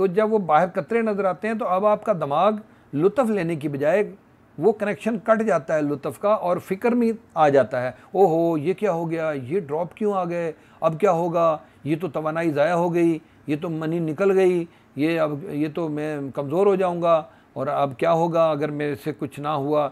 तो जब वो बाहर कतरे नज़र आते हैं तो अब आपका दिमाग लुत्फ़ लेने की बजाय वो कनेक्शन कट जाता है लुत्फ़ का और फ़िक्र में आ जाता है ओहो ये क्या हो गया ये ड्रॉप क्यों आ गए अब क्या होगा ये तो तोानाई ज़ाया हो गई ये तो मनी निकल गई ये अब ये तो मैं कमज़ोर हो जाऊँगा और अब क्या होगा अगर मेरे से कुछ ना हुआ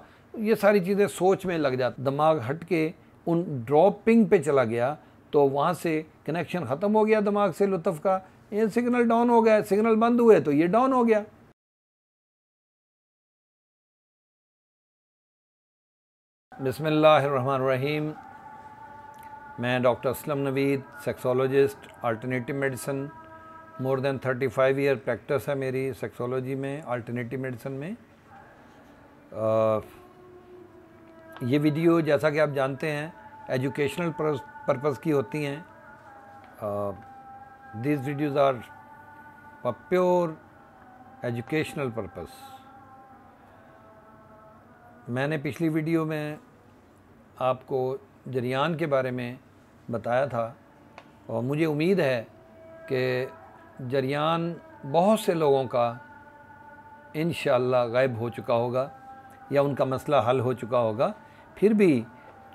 ये सारी चीज़ें सोच में लग जाती दिमाग हट के उन ड्रॉपिंग पे चला गया तो वहाँ से कनेक्शन ख़त्म हो गया दिमाग से लुत्फ़ का ये सिग्नल डाउन हो गया सिग्नल बंद हुए तो ये डाउन हो गया बिसमीम मैं doctor Aslam Naveed sexologist alternative medicine more than 35 year practice है मेरी सेक्सोलॉजी में अल्टरनेटिव मेडिसन में आ, ये वीडियो जैसा कि आप जानते हैं एजुकेशनल पर्पज़ की होती हैं These videos are for pure educational purpose. मैंने पिछली वीडियो में आपको जरियान के बारे में बताया था और मुझे उम्मीद है कि जरियान बहुत से लोगों का इन गायब हो चुका होगा या उनका मसला हल हो चुका होगा फिर भी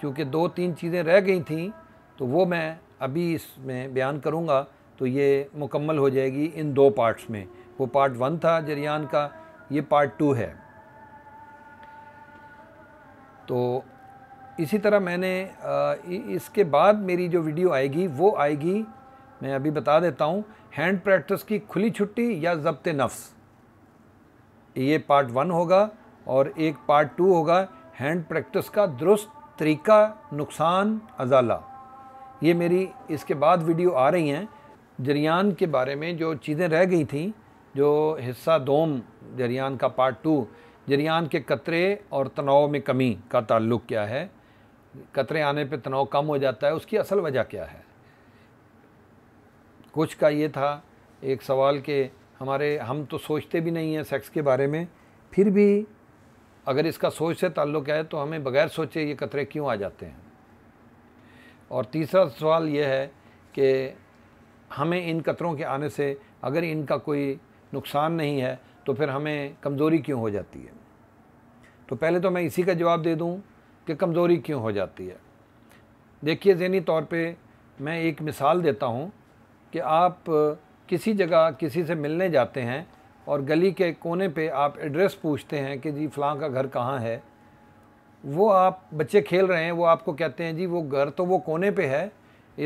चूँकि दो तीन चीज़ें रह गई थी तो वो मैं अभी इसमें बयान करूँगा तो ये मुकम्मल हो जाएगी इन दो पार्ट्स में वो पार्ट वन था जरियान का ये पार्ट टू है तो इसी तरह मैंने इसके बाद मेरी जो वीडियो आएगी वो आएगी मैं अभी बता देता हूँ हैंड प्रैक्टिस की खुली छुट्टी या जब्त नफ्स ये पार्ट वन होगा और एक पार्ट टू होगा हैंड प्रैक्टिस का दुरुस्त तरीका नुकसान अजाला ये मेरी इसके बाद वीडियो आ रही हैं जरियान के बारे में जो चीज़ें रह गई थी जो हिस्सा दोम जरियान का पार्ट टू जरियान के कतरे और तनाव में कमी का ताल्लुक क्या है कतरे आने पे तनाव कम हो जाता है उसकी असल वजह क्या है कुछ का ये था एक सवाल के हमारे हम तो सोचते भी नहीं हैं सेक्स के बारे में फिर भी अगर इसका सोच से ताल्लुक़ है तो हमें बगैर सोचे ये कतरे क्यों आ जाते हैं और तीसरा सवाल ये है कि हमें इन कतरों के आने से अगर इनका कोई नुकसान नहीं है तो फिर हमें कमज़ोरी क्यों हो जाती है तो पहले तो मैं इसी का जवाब दे दूं कि कमज़ोरी क्यों हो जाती है देखिए जहनी तौर पे मैं एक मिसाल देता हूं कि आप किसी जगह किसी से मिलने जाते हैं और गली के कोने पे आप एड्रेस पूछते हैं कि जी फलां का घर कहाँ है वो आप बच्चे खेल रहे हैं वो आपको कहते हैं जी वो घर तो वो कोने पे है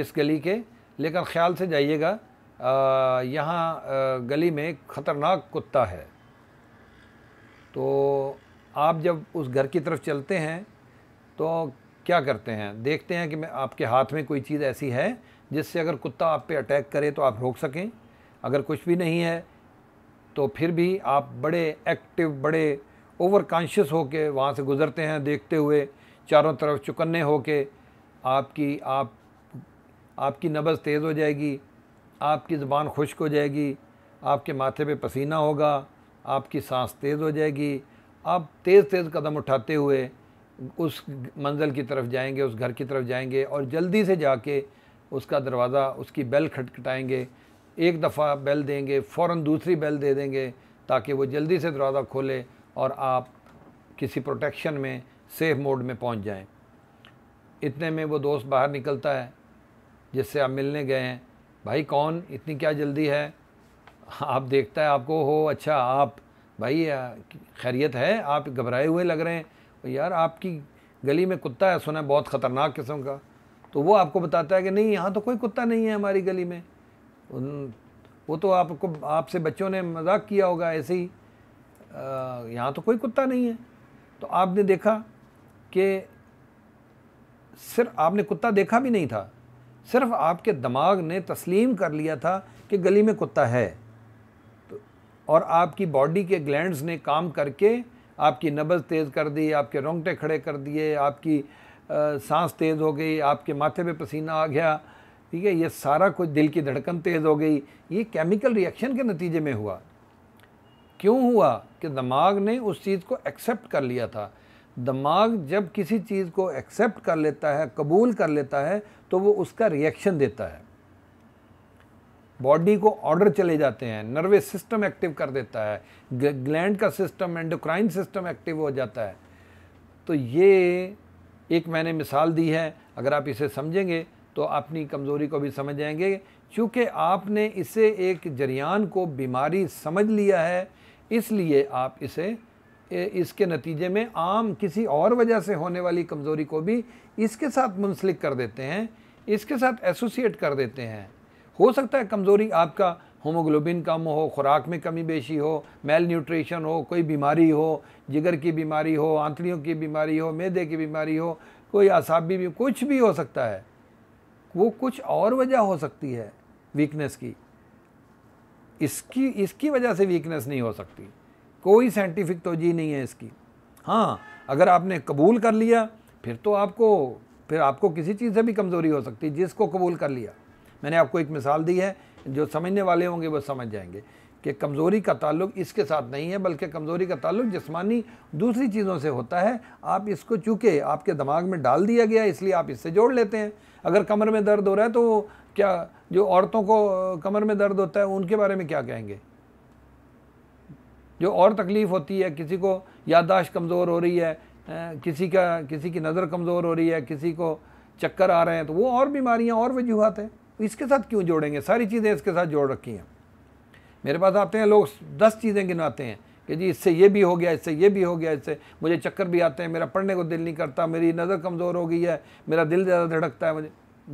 इस गली के लेकिन ख्याल से जाइएगा यहाँ गली में ख़तरनाक कुत्ता है तो आप जब उस घर की तरफ चलते हैं तो क्या करते हैं देखते हैं कि मैं आपके हाथ में कोई चीज़ ऐसी है जिससे अगर कुत्ता आप पे अटैक करे तो आप रोक सकें अगर कुछ भी नहीं है तो फिर भी आप बड़े एक्टिव बड़े ओवर कॉन्शियस होकर वहाँ से गुज़रते हैं देखते हुए चारों तरफ चुकन्ने होके आपकी आप आपकी नबज़ तेज़ हो जाएगी आपकी ज़बान खुश्क हो जाएगी आपके माथे पे पसीना होगा आपकी सांस तेज़ हो जाएगी आप तेज़ तेज़ कदम उठाते हुए उस मंजिल की तरफ जाएंगे उस घर की तरफ जाएंगे और जल्दी से जाके उसका दरवाज़ा उसकी बेल खटखटाएंगे एक दफ़ा बेल देंगे फ़ौर दूसरी बेल दे देंगे ताकि वो जल्दी से दरवाज़ा खोले और आप किसी प्रोटेक्शन में सेफ़ मोड में पहुंच जाएं। इतने में वो दोस्त बाहर निकलता है जिससे आप मिलने गए हैं भाई कौन इतनी क्या जल्दी है आप देखता है आपको हो अच्छा आप भाई खैरियत है आप घबराए हुए लग रहे हैं यार आपकी गली में कुत्ता है सुना है बहुत ख़तरनाक किस्म का तो वो आपको बताता है कि नहीं यहाँ तो कोई कुत्ता नहीं है हमारी गली में उन वो तो आपको आपसे बच्चों ने मजाक किया होगा ऐसे ही यहाँ तो कोई कुत्ता नहीं है तो आपने देखा कि सिर्फ आपने कुत्ता देखा भी नहीं था सिर्फ आपके दिमाग ने तस्लीम कर लिया था कि गली में कुत्ता है तो और आपकी बॉडी के ग्लैंड्स ने काम करके आपकी नब्ज़ तेज़ कर दी आपके रोंगटे खड़े कर दिए आपकी आ, सांस तेज़ हो गई आपके माथे पे पसीना आ गया ठीक है ये सारा कुछ दिल की धड़कन तेज़ हो गई ये केमिकल रिएक्शन के नतीजे में हुआ क्यों हुआ कि दिमाग ने उस चीज़ को एक्सेप्ट कर लिया था दिमाग जब किसी चीज़ को एक्सेप्ट कर लेता है कबूल कर लेता है तो वो उसका रिएक्शन देता है बॉडी को ऑर्डर चले जाते हैं नर्वस सिस्टम एक्टिव कर देता है ग्लैंड का सिस्टम एंडोक्राइन सिस्टम एक्टिव हो जाता है तो ये एक मैंने मिसाल दी है अगर आप इसे समझेंगे तो अपनी कमज़ोरी को भी समझ जाएंगे क्योंकि आपने इसे एक जरियान को बीमारी समझ लिया है इसलिए आप इसे इसके नतीजे में आम किसी और वजह से होने वाली कमज़ोरी को भी इसके साथ मुंसलिक कर देते हैं इसके साथ एसोसिएट कर देते हैं हो सकता है कमज़ोरी आपका होमोग्लोबिन कम हो खुराक में कमी बेशी हो मेल न्यूट्रिशन हो कोई बीमारी हो जिगर की बीमारी हो आंतड़ियों की बीमारी हो मैदे की बीमारी हो कोई असाबी भी कुछ भी हो सकता है वो कुछ और वजह हो सकती है वीकनेस की इसकी इसकी वजह से वीकनेस नहीं हो सकती कोई साइंटिफिक तोजी नहीं है इसकी हाँ अगर आपने कबूल कर लिया फिर तो आपको फिर आपको किसी चीज़ से भी कमज़ोरी हो सकती है जिसको कबूल कर लिया मैंने आपको एक मिसाल दी है जो समझने वाले होंगे वो समझ जाएंगे कि कमज़ोरी का ताल्लुक इसके साथ नहीं है बल्कि कमज़ोरी का ताल्लुक जिस्मानी दूसरी चीज़ों से होता है आप इसको चूँकि आपके दिमाग में डाल दिया गया इसलिए आप इससे जोड़ लेते हैं अगर कमर में दर्द हो रहा है तो क्या जो औरतों को कमर में दर्द होता है उनके बारे में क्या कहेंगे जो और तकलीफ़ होती है किसी को याददाश्त कमज़ोर हो रही है किसी का किसी की नज़र कमज़ोर हो रही है किसी को चक्कर आ रहे हैं तो वो और बीमारियाँ और वजूहत हैं इसके साथ क्यों जोड़ेंगे सारी चीज़ें इसके साथ जोड़ रखी हैं मेरे पास आते हैं लोग दस चीज़ें गिनाते हैं कि जी इससे ये भी हो गया इससे ये भी हो गया इससे मुझे चक्कर भी आते हैं मेरा पढ़ने को दिल नहीं करता मेरी नज़र कमज़ोर हो गई है मेरा दिल ज़्यादा धड़कता है मुझे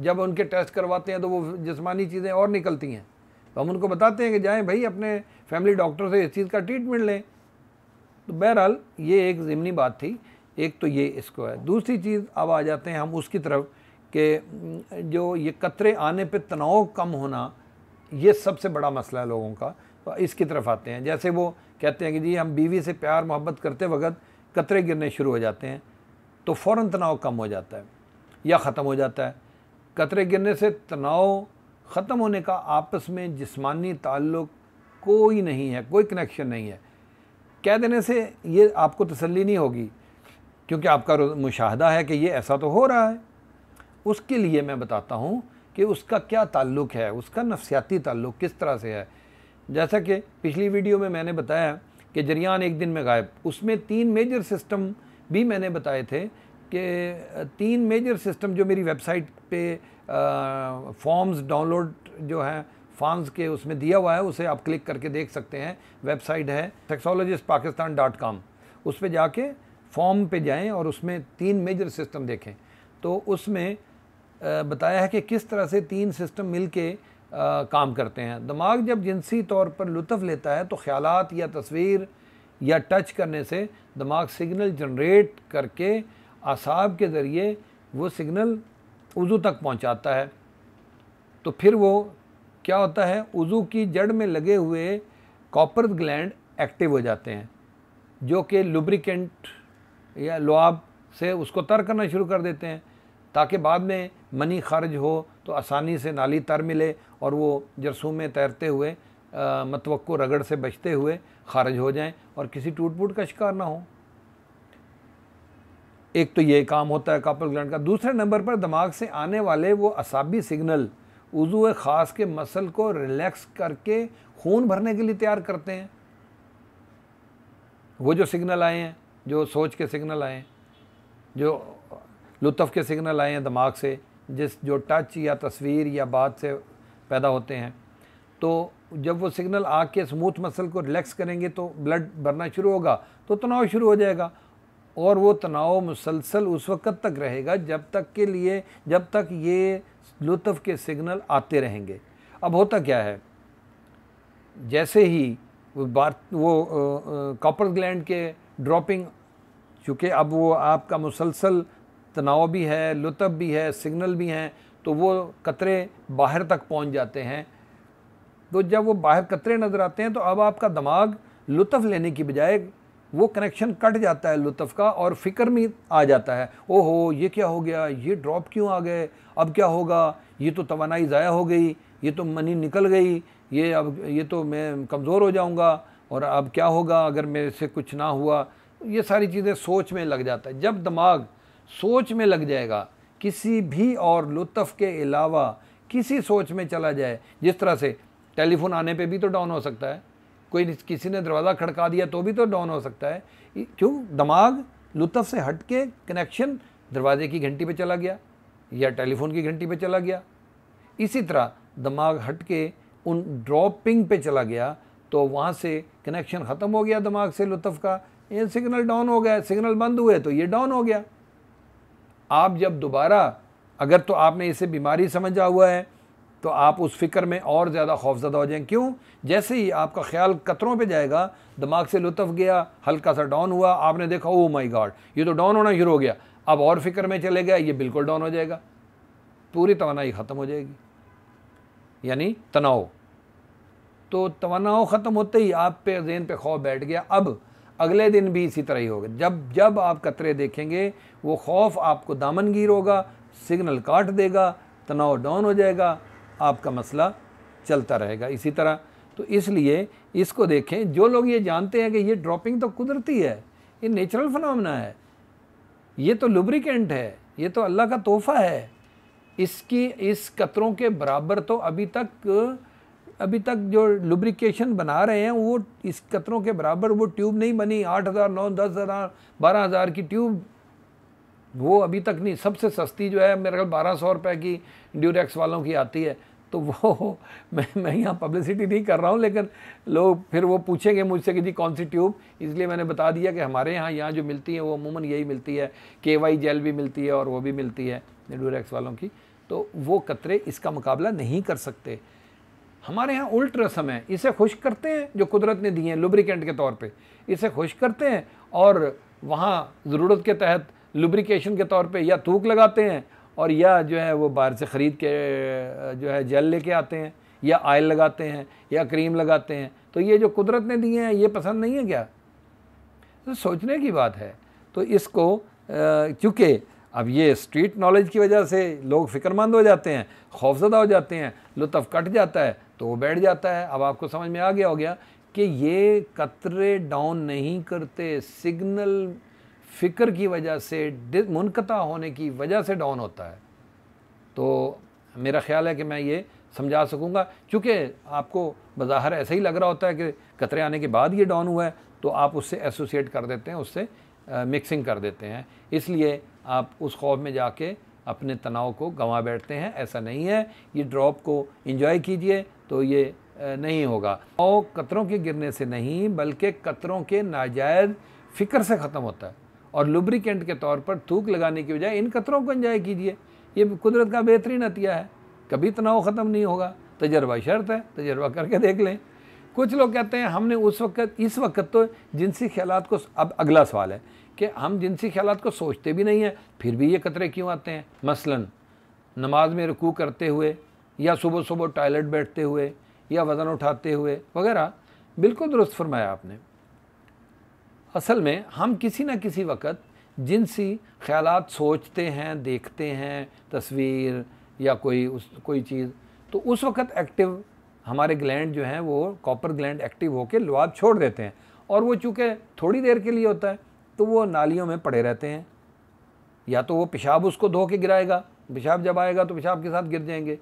जब उनके टेस्ट करवाते हैं तो वो जिसमानी चीज़ें और निकलती हैं तो हम उनको बताते हैं कि जाएँ भाई अपने फैमिली डॉक्टर से इस चीज़ का ट्रीटमेंट लें तो बहरहाल ये एक ज़िमनी बात थी एक तो ये इसको है दूसरी चीज़ अब आ जाते हैं हम उसकी तरफ कि जो ये कतरे आने पे तनाव कम होना ये सबसे बड़ा मसला है लोगों का तो इसकी तरफ आते हैं जैसे वो कहते हैं कि जी हम बीवी से प्यार मोहब्बत करते वक्त कतरे गिरने शुरू हो जाते हैं तो फ़ौर तनाव कम हो जाता है या ख़त्म हो जाता है कतरे गिरने से तनाव ख़त्म होने का आपस में जिस्मानी ताल्लुक़ कोई नहीं है कोई कनेक्शन नहीं है कह देने से ये आपको तसल्ली नहीं होगी क्योंकि आपका मुशाहदा है कि ये ऐसा तो हो रहा है उसके लिए मैं बताता हूँ कि उसका क्या ताल्लुक़ है उसका नफसियाती ताल्लुक़ किस तरह से है जैसा कि पिछली वीडियो में मैंने बताया कि जरियान एक दिन में गायब उसमें तीन मेजर सिस्टम भी मैंने बताए थे कि तीन मेजर सिस्टम जो मेरी वेबसाइट पे फॉर्म्स डाउनलोड जो है फॉर्म्स के उसमें दिया हुआ है उसे आप क्लिक करके देख सकते हैं वेबसाइट है सेक्सोलॉजिस्ट पाकिस्तान डॉट कॉम उस पर जाके फॉर्म पे जाएं और उसमें तीन मेजर सिस्टम देखें तो उसमें बताया है कि किस तरह से तीन सिस्टम मिल के काम करते हैं दिमाग जब जिनसी तौर पर लुत्फ़ लेता है तो ख्याल या तस्वीर या टच करने से दिमाग सिग्नल जनरेट करके आसाब के ज़रिए वो सिग्नल वज़ू तक पहुंचाता है तो फिर वो क्या होता है वज़ू की जड़ में लगे हुए कॉपर ग्लैंड एक्टिव हो जाते हैं जो कि लुब्रिकेंट या लुआब से उसको तर करना शुरू कर देते हैं ताकि बाद में मनी खारिज हो तो आसानी से नाली तर मिले और वो जरसों में तैरते हुए मतवक़ रगड़ से बचते हुए खारिज हो जाएं और किसी टूट फूट का शिकार ना हो एक तो ये काम होता है कापल ग्लैंड का दूसरे नंबर पर दिमाग से आने वाले वो असाबी सिग्नल उजू ख़ास के मसल को रिलैक्स करके खून भरने के लिए तैयार करते हैं वो जो सिग्नल आए हैं जो सोच के सिग्नल आए हैं जो लुत्फ़ के सिग्नल आए हैं दिमाग से जिस जो टच या तस्वीर या बात से पैदा होते हैं तो जब वो सिग्नल आके स्मूथ मसल को रिलैक्स करेंगे तो ब्लड भरना शुरू होगा तो तनाव शुरू हो जाएगा और वो तनाव मुसलसल उस वक़्त तक रहेगा जब तक के लिए जब तक ये लुत्फ़ के सिग्नल आते रहेंगे अब होता क्या है जैसे ही वो बार वो कॉपर ग्लैंड के ड्रॉपिंग चूँकि अब वो आपका मुसलसल तनाव भी है लुत्फ भी है सिग्नल भी हैं तो वो कतरे बाहर तक पहुँच जाते हैं तो जब वो बाहर कतरे नज़र आते हैं तो अब आपका दिमाग लुत्फ़ लेने की बजाय वो कनेक्शन कट जाता है लुत्फ़ का और फ़िक्र में आ जाता है ओहो ये क्या हो गया ये ड्रॉप क्यों आ गए अब क्या होगा ये तो तोानाई ज़ाया हो गई ये तो मनी निकल गई ये अब ये तो मैं कमज़ोर हो जाऊँगा और अब क्या होगा अगर मेरे से कुछ ना हुआ ये सारी चीज़ें सोच में लग जाता है जब दिमाग सोच में लग जाएगा किसी भी और लुत्फ़ के अलावा किसी सोच में चला जाए जिस तरह से टेलीफोन आने पे भी तो डाउन हो सकता है कोई किसी ने दरवाज़ा खड़का दिया तो भी तो डाउन हो सकता है क्यों दिमाग लुत्फ से हट के कनेक्शन दरवाजे की घंटी पे चला गया या टेलीफोन की घंटी पे चला गया इसी तरह दिमाग हट के उन ड्रॉपिंग पे चला गया तो वहाँ से कनेक्शन ख़त्म हो गया दिमाग से लुत्फ का ये सिग्नल डाउन हो गया सिग्नल बंद हुए तो ये डाउन हो गया आप जब दोबारा अगर तो आपने इसे बीमारी समझा हुआ है तो आप उस फिक्र में और ज़्यादा खौफजदा हो जाएं क्यों जैसे ही आपका ख्याल कतरों पे जाएगा दिमाग से लुत्फ गया हल्का सा डाउन हुआ आपने देखा ओ माई गॉड ये तो डाउन होना शुरू हो गया अब और फिक्र में चले गया ये बिल्कुल डाउन हो जाएगा पूरी तोानाई ख़त्म हो जाएगी यानी तनाव तो तोानाव ख़त्म होते ही आप पे जेन पे खौफ बैठ गया अब अगले दिन भी इसी तरह ही होगा जब जब आप कतरे देखेंगे वो खौफ आपको दामनगीर होगा सिग्नल काट देगा तनाव डाउन हो जाएगा आपका मसला चलता रहेगा इसी तरह तो इसलिए इसको देखें जो लोग ये जानते हैं कि ये ड्रॉपिंग तो कुदरती है ये नेचुरल फनमना है ये तो लुब्रिकेंट है ये तो अल्लाह का तोहफ़ा है इसकी इस कतरों के बराबर तो अभी तक अभी तक जो लुब्रिकेशन बना रहे हैं वो इस कतरों के बराबर वो ट्यूब नहीं बनी आठ हज़ार नौ दस हज़ार बारह हज़ार की ट्यूब वो अभी तक नहीं सबसे सस्ती जो है मेरे ख्याल बारह सौ रुपये की ड्यूरेक्स वालों की आती है तो वो मैं मैं यहाँ पब्लिसिटी नहीं कर रहा हूँ लेकिन लोग फिर वो पूछेंगे मुझसे कि जी कौन सी ट्यूब इसलिए मैंने बता दिया कि हमारे यहाँ यहाँ जो मिलती है वो अमूमन यही मिलती है के वाई जेल भी मिलती है और वो भी मिलती है ड्यूरेक्स वालों की तो वो कतरे इसका मुकाबला नहीं कर सकते हमारे यहाँ उल्ट रसम है इसे खुश करते हैं जो कुदरत ने दिए हैं लुब्रिकेंट के तौर पर इसे खुश करते हैं और वहाँ ज़रूरत के तहत लुब्रिकेशन के तौर पे या थूक लगाते हैं और या जो है वो बाहर से ख़रीद के जो है जेल लेके आते हैं या आयल लगाते हैं या क्रीम लगाते हैं तो ये जो कुदरत ने दिए हैं ये पसंद नहीं है क्या तो सोचने की बात है तो इसको चूँकि अब ये स्ट्रीट नॉलेज की वजह से लोग फिक्रमंद हो जाते हैं खौफजदा हो जाते हैं लुत्फ कट जाता है तो वो बैठ जाता है अब आपको समझ में आ गया हो गया कि ये कतरे डाउन नहीं करते सिग्नल फ़िक्र की वजह से मुनकता होने की वजह से डाउन होता है तो मेरा ख्याल है कि मैं ये समझा सकूँगा चूँकि आपको बाहर ऐसा ही लग रहा होता है कि कतरे आने के बाद ये डाउन हुआ है तो आप उससे एसोसिएट कर देते हैं उससे मिक्सिंग कर देते हैं इसलिए आप उस खौफ में जाके अपने तनाव को गंवा बैठते हैं ऐसा नहीं है ये ड्रॉप को इंजॉय कीजिए तो ये नहीं होगा और कतरों के गिरने से नहीं बल्कि कतरों के नाजायज़ फ़िक्र से ख़त्म होता है और लुब्रिकेंट के तौर पर थूक लगाने की बजाय इन कतरों को इंजॉय कीजिए ये कुदरत का बेहतरीन अतिया है कभी तनाव ख़त्म नहीं होगा तजर्बा शर्त है तजर्बा करके देख लें कुछ लोग कहते हैं हमने उस वक्त इस वक्त तो जिनसी ख्याल को अब अगला सवाल है कि हम जिनसी ख्याल को सोचते भी नहीं हैं फिर भी ये कतरे क्यों आते हैं मसलन नमाज में रुकू करते हुए या सुबह सुबह टॉयलेट बैठते हुए या वज़न उठाते हुए वगैरह बिल्कुल दुरुस्त फरमाया आपने असल में हम किसी न किसी वक़्त जिनसी ख्याल सोचते हैं देखते हैं तस्वीर या कोई उस कोई चीज़ तो उस वक़्त एक्टिव हमारे ग्लैंड जो हैं वो कॉपर ग्लैंड एक्टिव होकर लुआब छोड़ देते हैं और वो चूँकि थोड़ी देर के लिए होता है तो वो नालियों में पड़े रहते हैं या तो वो पेशाब उसको धो के गिराएगा पेशाब जब आएगा तो पेशाब के साथ गिर जाएंगे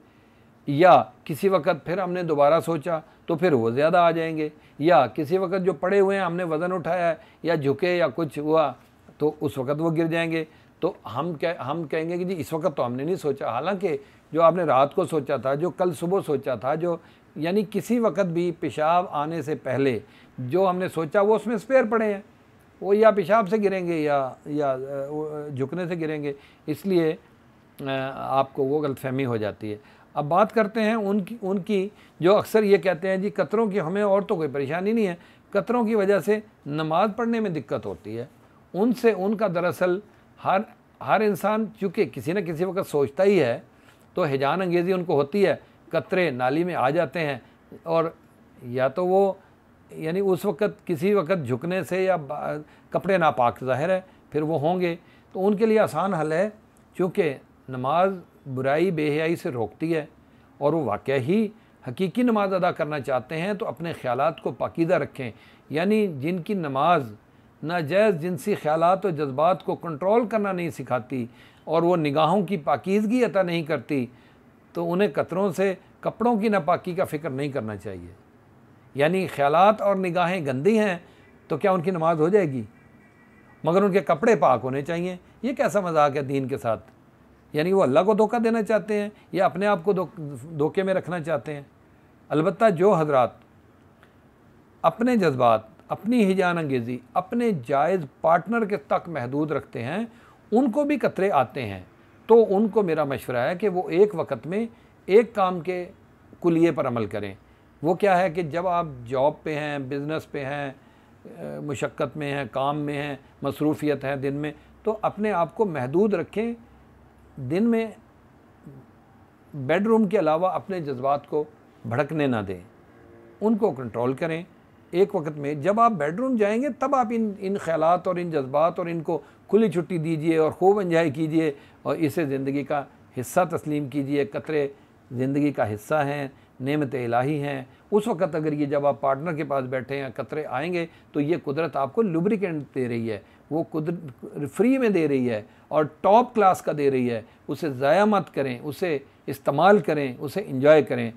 या किसी वक्त फिर हमने दोबारा सोचा तो फिर वो ज़्यादा आ जाएंगे या किसी वक्त जो पड़े हुए हैं हमने वज़न उठाया है या झुके या कुछ हुआ तो उस वक्त वो गिर जाएंगे तो हम कह हम कहेंगे कि जी इस वक्त तो हमने नहीं सोचा हालांकि जो आपने रात को सोचा था जो कल सुबह सोचा था जो यानी किसी वक्त भी पेशाब आने से पहले जो हमने सोचा वो उसमें स्पेयर पड़े हैं वो या पेशाब से गिरेंगे या या झुकने से गिरेंगे इसलिए आपको वो गलतफहमी हो जाती है अब बात करते हैं उनकी उनकी जो अक्सर ये कहते हैं जी कतरों की हमें और तो कोई परेशानी नहीं है कतरों की वजह से नमाज पढ़ने में दिक्कत होती है उनसे उनका दरअसल हर हर इंसान चूँकि किसी न किसी वक्त सोचता ही है तो हिजान अंगेज़ी उनको होती है कतरे नाली में आ जाते हैं और या तो वो यानी उस वक़्त किसी वक्त झुकने से या कपड़े नापाक जाहिर है फिर वो होंगे तो उनके लिए आसान हल है चूँकि नमाज बुराई बेहयाई से रोकती है और वो वाक़ ही हकीकी नमाज अदा करना चाहते हैं तो अपने ख्याल को पाकिदा रखें यानी जिनकी नमाज नाजायज़ जिनसी ख्याल और जज्बात को कंट्रोल करना नहीं सिखाती और वो निगाहों की पाकिजगी अता नहीं करती तो उन्हें कतरों से कपड़ों की नापाकी का फ़िक्र नहीं करना चाहिए यानी ख्याल और निगाहें गंदी हैं तो क्या उनकी नमाज हो जाएगी मगर उनके कपड़े पाक होने चाहिए ये कैसा मजाक है दीन के साथ यानी वो अल्लाह को धोखा देना चाहते हैं या अपने आप को धोखे में रखना चाहते हैं अलबत् जो हजरात अपने जज्बात अपनी हिजान अंगेज़ी अपने जायज़ पार्टनर के तक महदूद रखते हैं उनको भी कतरे आते हैं तो उनको मेरा मशवरा है कि वो एक वक्त में एक काम के कुलिए पर अमल करें वो क्या है कि जब आप जॉब पे हैं बिज़नेस पे हैं मुशक्क़त में हैं काम में हैं मसरूफियत है दिन में तो अपने आप को महदूद रखें दिन में बेडरूम के अलावा अपने जज्बात को भड़कने ना दें उनको कंट्रोल करें एक वक्त में जब आप बेडरूम जाएंगे तब आप इन इन ख्यालात और इन जज्बात और इनको खुली छुट्टी दीजिए और खूब इंजॉय कीजिए और इसे ज़िंदगी का हिस्सा तस्लीम कीजिए कतरे ज़िंदगी का हिस्सा हैं नेमत इलाही हैं उस वक्त अगर ये जब आप पार्टनर के पास बैठे हैं कतरे आएंगे तो ये कुदरत आपको लुब्रिकेंट दे रही है वो कुदरत फ्री में दे रही है और टॉप क्लास का दे रही है उसे ज़ाया मत करें उसे इस्तेमाल करें उसे इंजॉय करें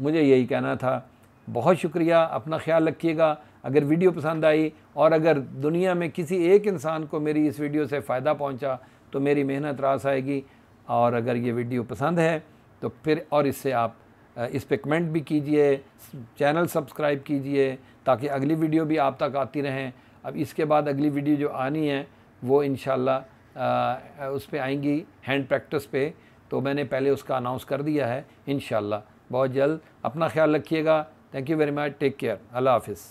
मुझे यही कहना था बहुत शुक्रिया अपना ख्याल रखिएगा अगर वीडियो पसंद आई और अगर दुनिया में किसी एक इंसान को मेरी इस वीडियो से फ़ायदा पहुंचा तो मेरी मेहनत रास आएगी और अगर ये वीडियो पसंद है तो फिर और इससे आप इस पर कमेंट भी कीजिए चैनल सब्सक्राइब कीजिए ताकि अगली वीडियो भी आप तक आती रहें अब इसके बाद अगली वीडियो जो आनी है वो इन उस पर आएंगी हैंड प्रैक्टिस पे तो मैंने पहले उसका अनाउंस कर दिया है इन बहुत जल्द अपना ख्याल रखिएगा thank you very much take care अल्लाह हाफिज़